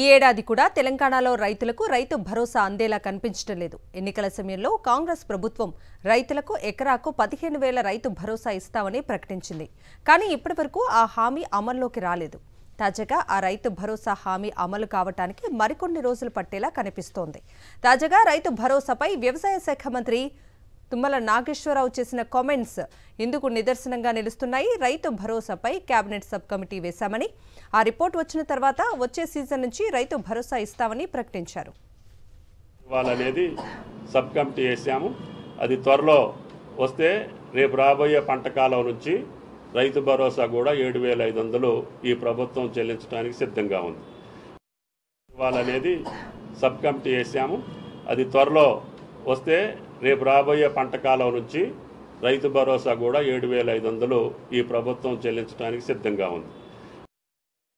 ఈ ఏడాది కూడా తెలంగాణలో రైతులకు రైతు భరోసా అందేలా కనిపించడం లేదు ఎన్నికల సమయంలో కాంగ్రెస్ ప్రభుత్వం రైతులకు ఎకరాకు పదిహేను వేల రైతు భరోసా ఇస్తామని ప్రకటించింది కానీ ఇప్పటివరకు ఆ హామీ అమల్లోకి రాలేదు తాజాగా ఆ రైతు భరోసా హామీ అమలు కావటానికి మరికొన్ని రోజులు పట్టేలా కనిపిస్తోంది తాజాగా రైతు భరోసాపై వ్యవసాయ శాఖ మంత్రి తుమ్మల నాగేశ్వరరావు చేసిన కామెంట్స్ ఇందుకు నిదర్శనంగా నిలుస్తున్నాయి రైతు భరోసాపై కేబినెట్ సబ్ కమిటీ వేశామని ఆ రిపోర్ట్ వచ్చిన తర్వాత వచ్చే సీజన్ నుంచి రైతు భరోసా ఇస్తామని ప్రకటించారు సబ్ కమిటీ వేసాము అది త్వరలో వస్తే రేపు రాబోయే పంట కాలం నుంచి రైతు భరోసా కూడా ఏడు వేల ఐదు వందలు ఈ ప్రభుత్వం చెల్లించడానికి సిద్ధంగా ఉంది ఇవ్వాలనేది సబ్ కమిటీ వేసాము అది త్వరలో వస్తే రేపు రాబోయే పంట కాలం నుంచి రైతు భరోసా కూడా ఏడు వేల ఐదు వందలు ఈ ప్రభుత్వం చెల్లించడానికి సిద్ధంగా ఉంది